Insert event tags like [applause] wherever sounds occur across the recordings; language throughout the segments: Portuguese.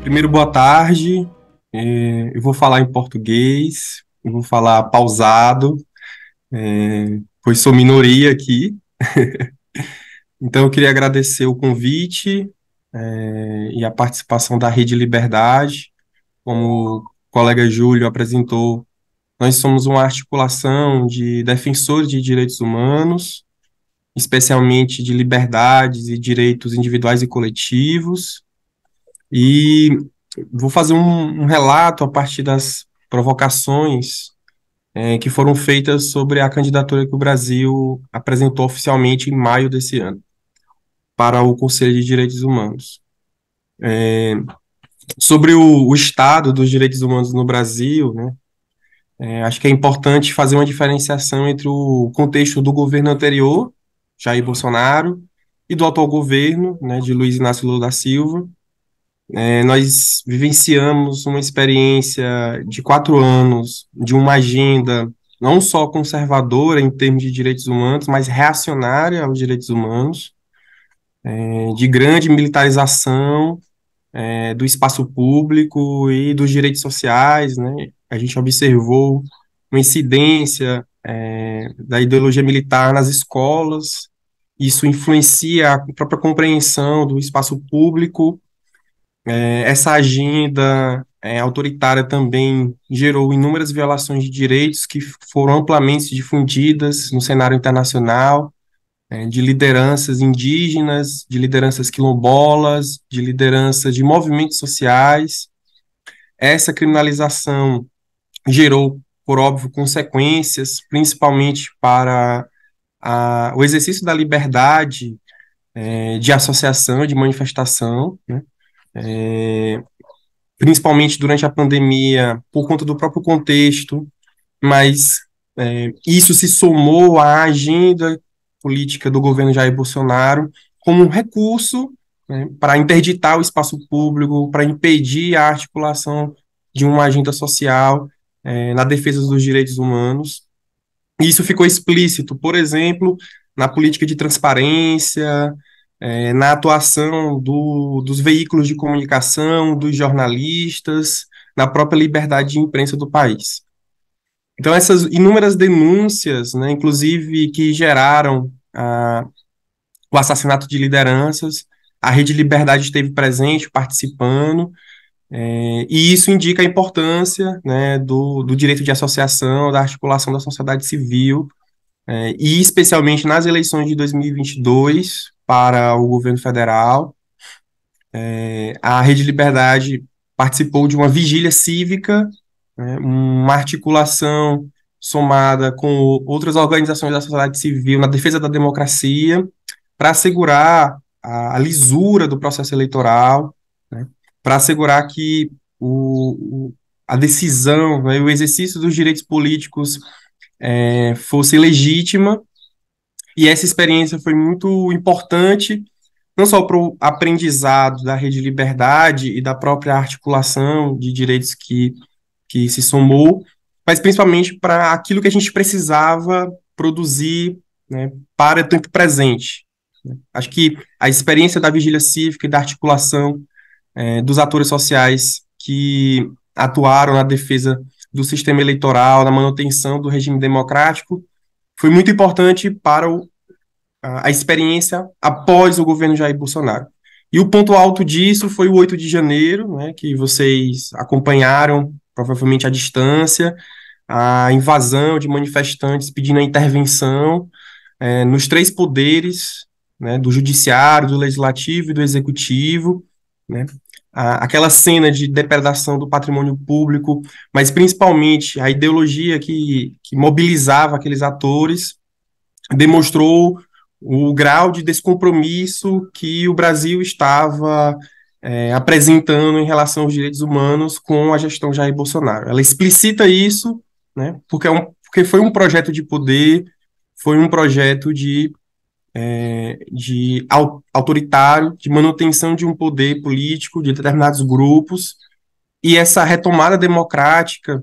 Primeiro, boa tarde. É, eu vou falar em português, eu vou falar pausado, é, pois sou minoria aqui. [laughs] então, eu queria agradecer o convite é, e a participação da Rede Liberdade. Como o colega Júlio apresentou, nós somos uma articulação de defensores de direitos humanos, especialmente de liberdades e direitos individuais e coletivos. E vou fazer um, um relato a partir das provocações é, que foram feitas sobre a candidatura que o Brasil apresentou oficialmente em maio desse ano para o Conselho de Direitos Humanos. É, sobre o, o, estado dos direitos humanos no Brasil, né, é, acho que é importante fazer uma diferenciação entre o contexto do governo anterior, Jair Bolsonaro, e do atual governo, né, de Luiz Inácio Lula da Silva, é, nós vivenciamos uma experiência de quatro anos de uma agenda não só conservadora em termos de direitos humanos, mas reacionária aos direitos humanos, é, de grande militarização é, do espaço público e dos direitos sociais. Né? A gente observou uma incidência é, da ideologia militar nas escolas, isso influencia a própria compreensão do espaço público é, essa agenda é, autoritária também gerou inúmeras violações de direitos que foram amplamente difundidas no cenário internacional, é, de lideranças indígenas, de lideranças quilombolas, de lideranças de movimentos sociais. Essa criminalização gerou, por óbvio, consequências, principalmente para a, o exercício da liberdade é, de associação, de manifestação, né? é, principalmente durante a pandemia, por conta do próprio contexto, mas é, isso se somou à agenda política do governo Jair Bolsonaro como um recurso né, para interditar o espaço público, para impedir a articulação de uma agenda social é, na defesa dos direitos humanos. Isso ficou explícito, por exemplo, na política de transparência, é, na atuação do, dos veículos de comunicação, dos jornalistas, na própria liberdade de imprensa do país. Então, essas inúmeras denúncias, né, inclusive que geraram ah, o assassinato de lideranças, a Rede Liberdade esteve presente, participando, é, e isso indica a importância né, do, do, direito de associação, da articulação da sociedade civil, é, e especialmente nas eleições de 2022, para o governo federal. É, a Rede Liberdade participou de uma vigília cívica, né, uma articulação somada com outras organizações da sociedade civil na defesa da democracia, para assegurar a, a, lisura do processo eleitoral, né, para assegurar que o, o a decisão, né, o exercício dos direitos políticos é, fosse legítima e essa experiência foi muito importante, não só para o aprendizado da Rede Liberdade e da própria articulação de direitos que, que se somou, mas principalmente para aquilo que a gente precisava produzir né, para o tempo presente. Acho que a experiência da vigília cívica e da articulação é, dos atores sociais que atuaram na defesa do sistema eleitoral, na manutenção do regime democrático, foi muito importante para o, a, a experiência após o governo Jair Bolsonaro. E o ponto alto disso foi o 8 de janeiro, né, que vocês acompanharam, provavelmente à distância, a invasão de manifestantes pedindo a intervenção é, nos três poderes, né, do judiciário, do legislativo e do executivo, né, aquela cena de depredação do patrimônio público, mas principalmente a ideologia que, que mobilizava aqueles atores, demonstrou o grau de descompromisso que o Brasil estava é, apresentando em relação aos direitos humanos com a gestão Jair Bolsonaro. Ela explicita isso, né, porque, é um, porque foi um projeto de poder, foi um projeto de é, de autoritário, de manutenção de um poder político de determinados grupos, e essa retomada democrática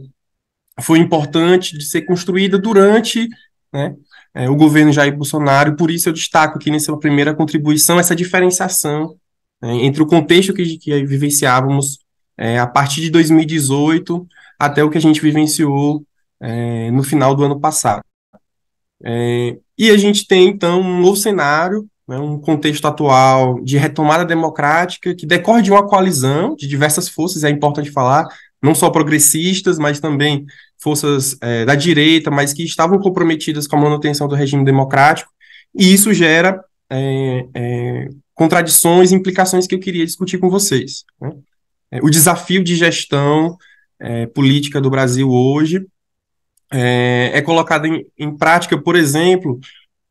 foi importante de ser construída durante né, é, o governo Jair Bolsonaro, por isso eu destaco aqui nessa primeira contribuição essa diferenciação né, entre o contexto que, que vivenciávamos é, a partir de 2018 até o que a gente vivenciou é, no final do ano passado. É, e a gente tem, então, um novo cenário, né, um contexto atual de retomada democrática que decorre de uma coalizão de diversas forças, é importante falar, não só progressistas, mas também forças é, da direita, mas que estavam comprometidas com a manutenção do regime democrático, e isso gera é, é, contradições e implicações que eu queria discutir com vocês. Né? É, o desafio de gestão é, política do Brasil hoje é, é colocada em, em, prática, por exemplo,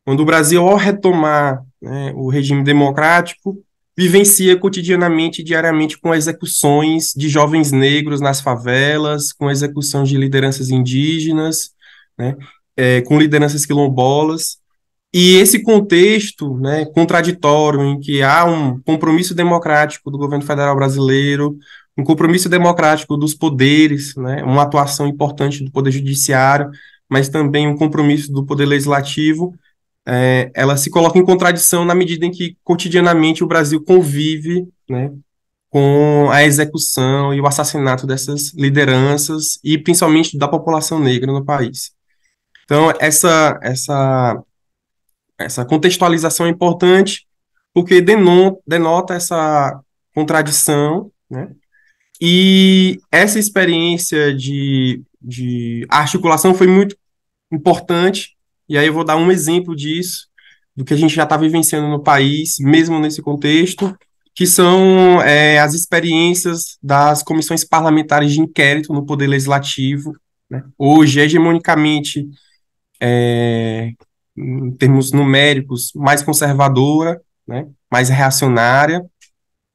quando o Brasil, ao retomar né, o regime democrático, vivencia cotidianamente, diariamente, com execuções de jovens negros nas favelas, com execuções de lideranças indígenas, né, é, com lideranças quilombolas. E esse contexto né, contraditório, em que há um compromisso democrático do governo federal brasileiro um compromisso democrático dos poderes, né, uma atuação importante do poder judiciário, mas também um compromisso do poder legislativo, é, ela se coloca em contradição na medida em que cotidianamente o Brasil convive né, com a execução e o assassinato dessas lideranças e principalmente da população negra no país. Então essa essa essa contextualização é importante porque denota, denota essa contradição, né, e essa experiência de, de articulação foi muito importante, e aí eu vou dar um exemplo disso, do que a gente já está vivenciando no país, mesmo nesse contexto, que são é, as experiências das comissões parlamentares de inquérito no Poder Legislativo, né? hoje, hegemonicamente, é, em termos numéricos, mais conservadora, né? mais reacionária,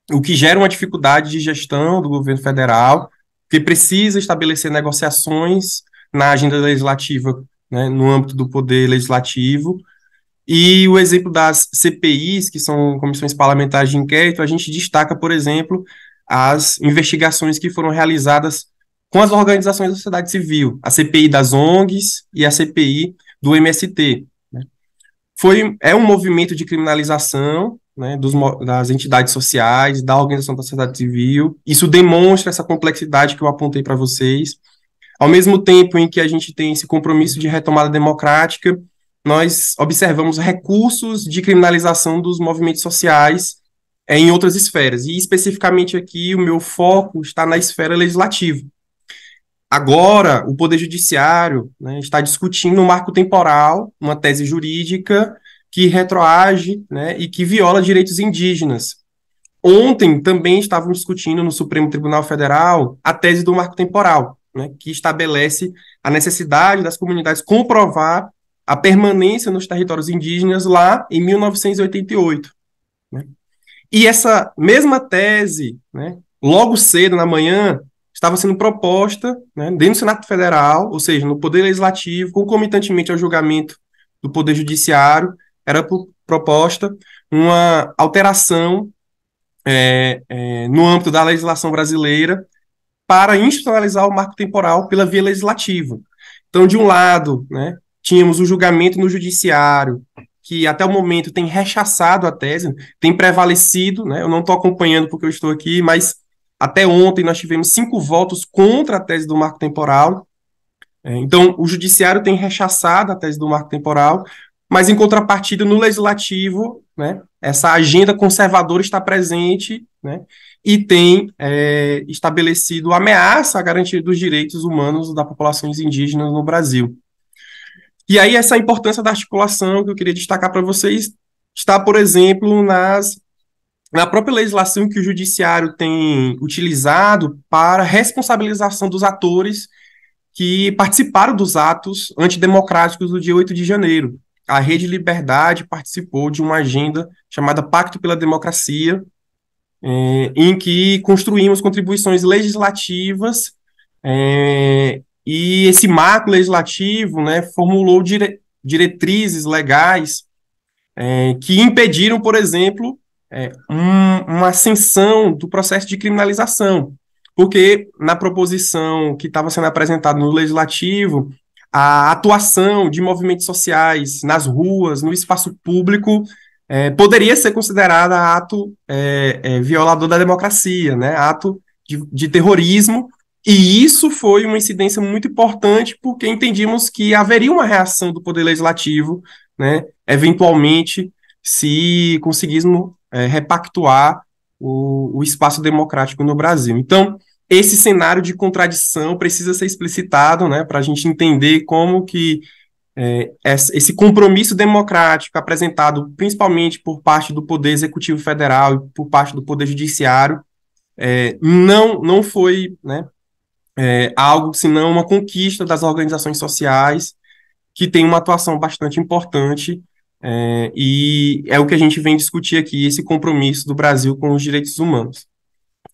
o que gera uma dificuldade de gestão do governo federal, que precisa estabelecer negociações na agenda legislativa, né, no âmbito do poder legislativo. E o exemplo das CPIs, que são comissões parlamentares de inquérito, a gente destaca, por exemplo, as investigações que foram realizadas com as organizações da sociedade civil, a CPI das ONGs e a CPI do MST. Né. Foi, é um movimento de criminalização né, dos, das entidades sociais, da organização da sociedade civil. Isso demonstra essa complexidade que eu apontei para vocês. Ao mesmo tempo em que a gente tem esse compromisso de retomada democrática, nós observamos recursos de criminalização dos movimentos sociais é, em outras esferas. E especificamente aqui, o meu foco está na esfera legislativa. Agora, o Poder Judiciário né, está discutindo um marco temporal, uma tese jurídica, que retroage né, e que viola direitos indígenas. Ontem também estavam discutindo no Supremo Tribunal Federal a tese do marco temporal, né, que estabelece a necessidade das comunidades comprovar a permanência nos territórios indígenas lá em 1988. Né? E essa mesma tese, né, logo cedo na manhã, estava sendo proposta né, dentro do Senado Federal, ou seja, no Poder Legislativo, concomitantemente ao julgamento do Poder Judiciário, era proposta uma alteração é, é, no âmbito da legislação brasileira para institucionalizar o marco temporal pela via legislativa. Então, de um lado, né, tínhamos o julgamento no judiciário, que até o momento tem rechaçado a tese, tem prevalecido, né, eu não estou acompanhando porque eu estou aqui, mas até ontem nós tivemos cinco votos contra a tese do marco temporal. É, então, o judiciário tem rechaçado a tese do marco temporal, mas, em contrapartida, no legislativo, né, essa agenda conservadora está presente né, e tem é, estabelecido ameaça à garantia dos direitos humanos das populações indígenas no Brasil. E aí, essa importância da articulação que eu queria destacar para vocês está, por exemplo, nas na própria legislação que o judiciário tem utilizado para responsabilização dos atores que participaram dos atos antidemocráticos do dia 8 de janeiro a Rede Liberdade participou de uma agenda chamada Pacto pela Democracia, é, em que construímos contribuições legislativas é, e esse marco legislativo né, formulou dire diretrizes legais é, que impediram, por exemplo, é, um, uma ascensão do processo de criminalização, porque na proposição que estava sendo apresentada no legislativo a atuação de movimentos sociais nas ruas, no espaço público, é, poderia ser considerada ato é, é, violador da democracia, né? ato de, de, terrorismo. E isso foi uma incidência muito importante, porque entendimos que haveria uma reação do Poder Legislativo, né? eventualmente, se conseguíssemos é, repactuar o, o espaço democrático no Brasil. Então, esse cenário de contradição precisa ser explicitado, né, para a gente entender como que é, esse compromisso democrático apresentado principalmente por parte do Poder Executivo Federal e por parte do Poder Judiciário é, não, não foi né, é, algo senão uma conquista das organizações sociais que tem uma atuação bastante importante é, e é o que a gente vem discutir aqui, esse compromisso do Brasil com os direitos humanos.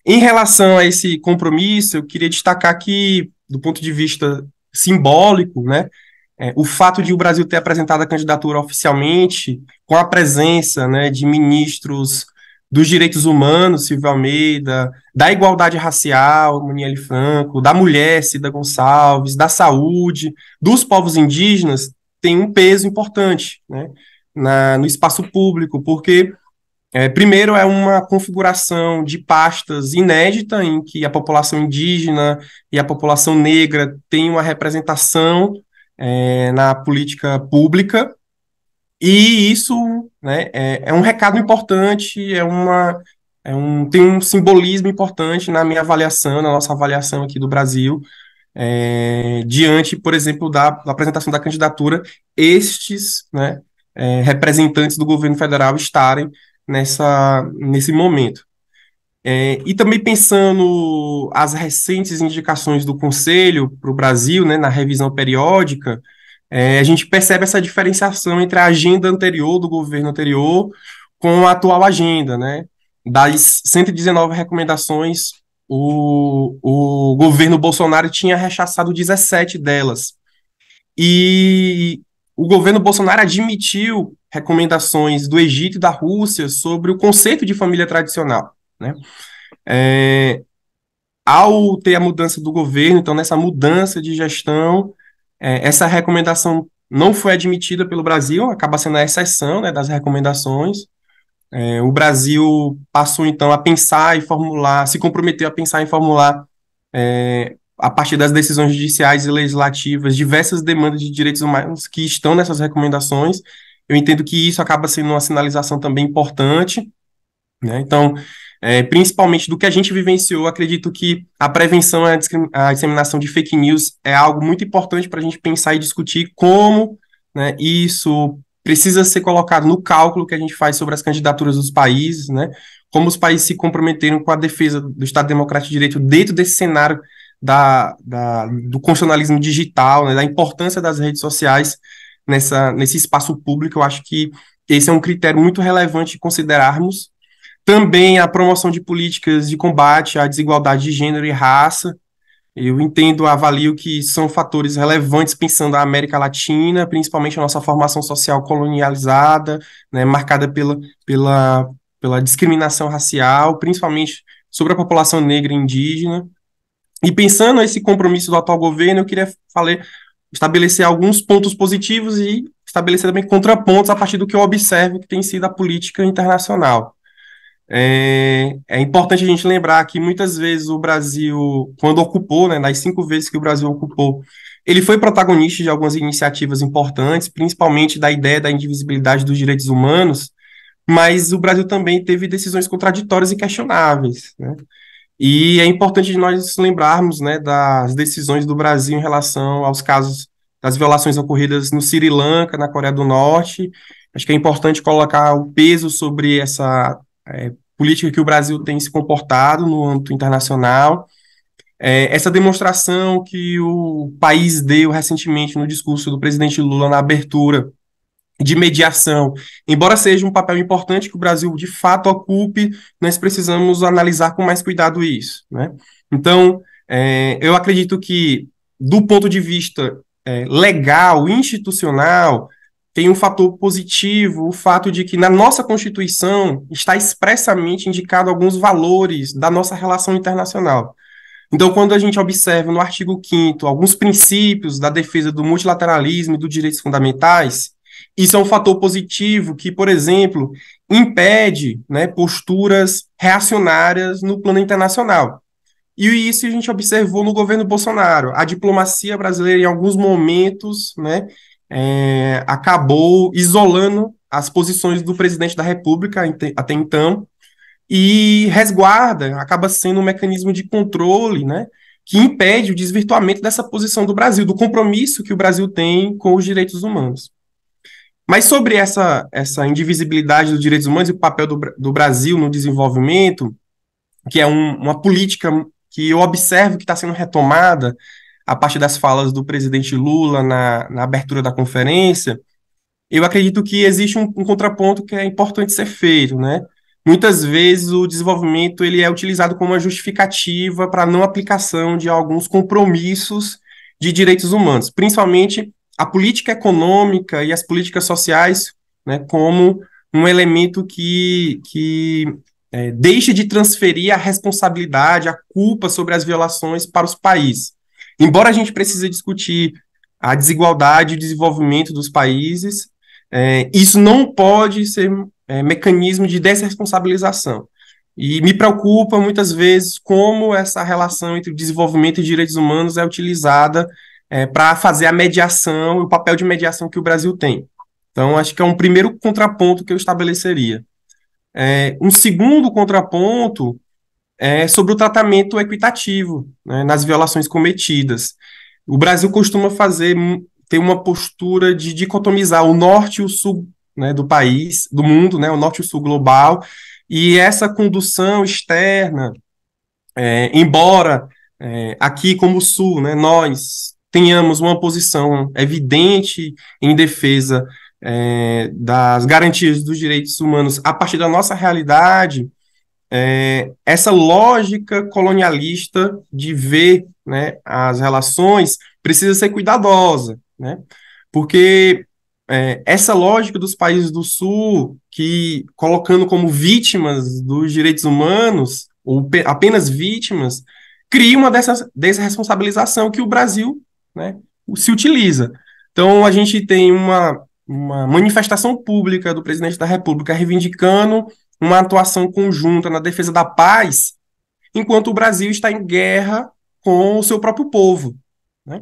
Em relação a esse compromisso, eu queria destacar que, do ponto de vista simbólico, né, é, o fato de o Brasil ter apresentado a candidatura oficialmente, com a presença né, de ministros dos direitos humanos, Silvio Almeida, da igualdade racial, Muniele Franco, da mulher, Cida Gonçalves, da saúde, dos povos indígenas, tem um peso importante né, na, no espaço público, porque é, primeiro, é uma configuração de pastas inédita, em que a população indígena e a população negra têm uma representação é, na política pública, e isso né, é, é, um recado importante, é uma, é um, tem um simbolismo importante na minha avaliação, na nossa avaliação aqui do Brasil, é, diante, por exemplo, da, da, apresentação da candidatura, estes né, é, representantes do governo federal estarem nessa, nesse momento. É, e também pensando as recentes indicações do Conselho para o Brasil, né, na revisão periódica, é, a gente percebe essa diferenciação entre a agenda anterior do governo anterior com a atual agenda, né? Das 119 recomendações, o, o governo Bolsonaro tinha rechaçado 17 delas. E o governo Bolsonaro admitiu recomendações do Egito e da Rússia sobre o conceito de família tradicional. Né? É, ao ter a mudança do governo, então, nessa mudança de gestão, é, essa recomendação não foi admitida pelo Brasil, acaba sendo a exceção né, das recomendações. É, o Brasil passou, então, a pensar e formular, se comprometeu a pensar e formular é, a partir das decisões judiciais e legislativas, diversas demandas de direitos humanos que estão nessas recomendações. Eu entendo que isso acaba sendo uma sinalização também importante. Né? Então, é, principalmente do que a gente vivenciou, acredito que a prevenção à, a disseminação de fake news é algo muito importante para a gente pensar e discutir como né, isso precisa ser colocado no cálculo que a gente faz sobre as candidaturas dos países, né, como os países se comprometeram com a defesa do Estado Democrático de Direito dentro desse cenário da, da, do constitucionalismo digital, né, da importância das redes sociais nessa, nesse espaço público. Eu acho que esse é um critério muito relevante considerarmos. Também a promoção de políticas de combate à desigualdade de gênero e raça. Eu entendo, avalio que são fatores relevantes pensando a América Latina, principalmente a nossa formação social colonializada, né, marcada pela, pela, pela discriminação racial, principalmente sobre a população negra e indígena. E pensando nesse compromisso do atual governo, eu queria falar, estabelecer alguns pontos positivos e estabelecer também contrapontos a partir do que eu observo que tem sido a política internacional. É, é, importante a gente lembrar que muitas vezes o Brasil, quando ocupou, né, nas cinco vezes que o Brasil ocupou, ele foi protagonista de algumas iniciativas importantes, principalmente da ideia da indivisibilidade dos direitos humanos, mas o Brasil também teve decisões contraditórias e questionáveis. Né? E é importante nós lembrarmos né, das decisões do Brasil em relação aos casos das violações ocorridas no Sri Lanka, na Coreia do Norte. Acho que é importante colocar o peso sobre essa é, política que o Brasil tem se comportado no âmbito internacional. É, essa demonstração que o país deu recentemente no discurso do presidente Lula na abertura de mediação, embora seja um papel importante que o Brasil de fato ocupe, nós precisamos analisar com mais cuidado isso. Né? Então, é, eu acredito que, do ponto de vista é, legal, institucional, tem um fator positivo, o fato de que na nossa Constituição está expressamente indicado alguns valores da nossa relação internacional. Então, quando a gente observa no artigo 5 alguns princípios da defesa do multilateralismo e dos direitos fundamentais, isso é um fator positivo que, por exemplo, impede né, posturas reacionárias no plano internacional. E isso a gente observou no governo Bolsonaro. A diplomacia brasileira, em alguns momentos, né, é, acabou isolando as posições do presidente da República até então e resguarda, acaba sendo um mecanismo de controle, né, que impede o desvirtuamento dessa posição do Brasil, do compromisso que o Brasil tem com os direitos humanos. Mas sobre essa, essa indivisibilidade dos direitos humanos e o papel do, do Brasil no desenvolvimento, que é um, uma política que eu observo que está sendo retomada a partir das falas do presidente Lula na, na abertura da conferência, eu acredito que existe um, um, contraponto que é importante ser feito, né? Muitas vezes o desenvolvimento ele é utilizado como uma justificativa para a não aplicação de alguns compromissos de direitos humanos, principalmente a política econômica e as políticas sociais né, como um elemento que, que é, deixa de transferir a responsabilidade, a culpa sobre as violações para os países. Embora a gente precise discutir a desigualdade e o desenvolvimento dos países, é, isso não pode ser é, mecanismo de desresponsabilização. E me preocupa muitas vezes como essa relação entre desenvolvimento e direitos humanos é utilizada é, para fazer a mediação, e o papel de mediação que o Brasil tem. Então, acho que é um primeiro contraponto que eu estabeleceria. É, um segundo contraponto é sobre o tratamento equitativo né, nas violações cometidas. O Brasil costuma fazer hum, ter uma postura de dicotomizar o norte e o sul né, do país, do mundo, né, o norte e o sul global, e essa condução externa, é, embora é, aqui como o sul, né, nós tenhamos uma posição evidente em defesa é, das garantias dos direitos humanos a partir da nossa realidade, é, essa lógica colonialista de ver né, as relações precisa ser cuidadosa, né, porque é, essa lógica dos países do Sul, que colocando como vítimas dos direitos humanos, ou apenas vítimas, cria uma dessa desresponsabilização que o Brasil né, se utiliza. Então, a gente tem uma, uma manifestação pública do presidente da República reivindicando uma atuação conjunta na defesa da paz, enquanto o Brasil está em guerra com o seu próprio povo. Né?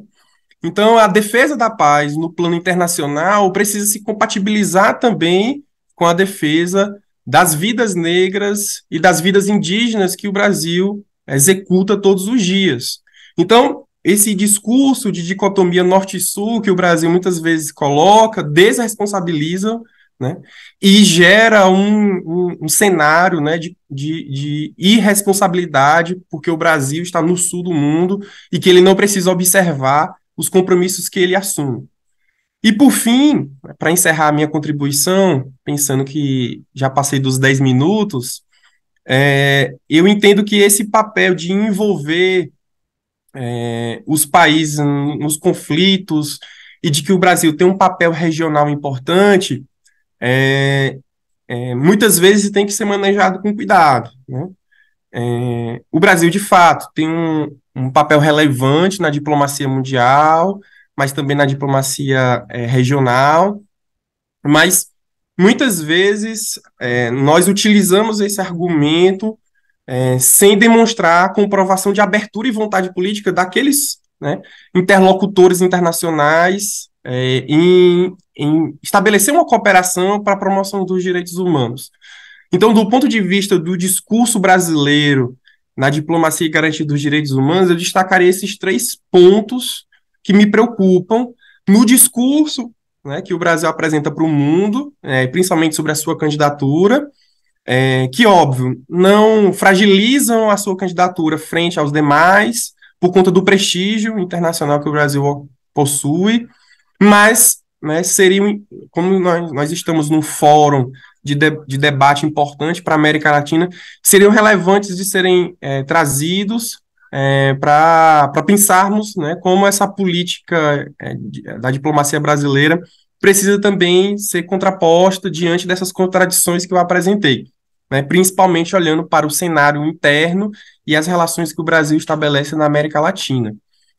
Então, a defesa da paz no plano internacional precisa se compatibilizar também com a defesa das vidas negras e das vidas indígenas que o Brasil executa todos os dias. Então, esse discurso de dicotomia norte-sul que o Brasil muitas vezes coloca, desresponsabiliza né, e gera um, um, um cenário né, de, de, de, irresponsabilidade, porque o Brasil está no sul do mundo e que ele não precisa observar os compromissos que ele assume. E por fim, né, para encerrar a minha contribuição, pensando que já passei dos 10 minutos, é, eu entendo que esse papel de envolver é, os países nos hum, conflitos e de que o Brasil tem um papel regional importante, é, é, muitas vezes tem que ser manejado com cuidado. Né? É, o Brasil, de fato, tem um, um, papel relevante na diplomacia mundial, mas também na diplomacia é, regional, mas muitas vezes é, nós utilizamos esse argumento é, sem demonstrar comprovação de abertura e vontade política daqueles né, interlocutores internacionais é, em, em estabelecer uma cooperação para a promoção dos direitos humanos. Então, do ponto de vista do discurso brasileiro na diplomacia e garantia dos direitos humanos, eu destacaria esses três pontos que me preocupam no discurso né, que o Brasil apresenta para o mundo, é, principalmente sobre a sua candidatura, é, que, óbvio, não fragilizam a sua candidatura frente aos demais, por conta do prestígio internacional que o Brasil possui, mas né, seria, como nós, nós estamos num fórum de, de, de debate importante para a América Latina, seriam relevantes de serem é, trazidos é, para pensarmos né, como essa política é, da diplomacia brasileira precisa também ser contraposta diante dessas contradições que eu apresentei né, principalmente olhando para o cenário interno e as relações que o Brasil estabelece na América Latina.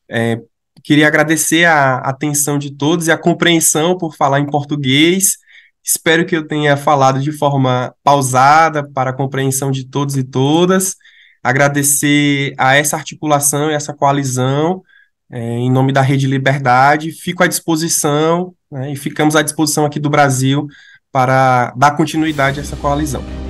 É, queria agradecer a atenção de todos e a compreensão por falar em português. Espero que eu tenha falado de forma pausada para a compreensão de todos e todas. Agradecer a essa articulação e essa coalizão é, em nome da Rede Liberdade. Fico à disposição né, e ficamos à disposição aqui do Brasil para dar continuidade a essa coalizão.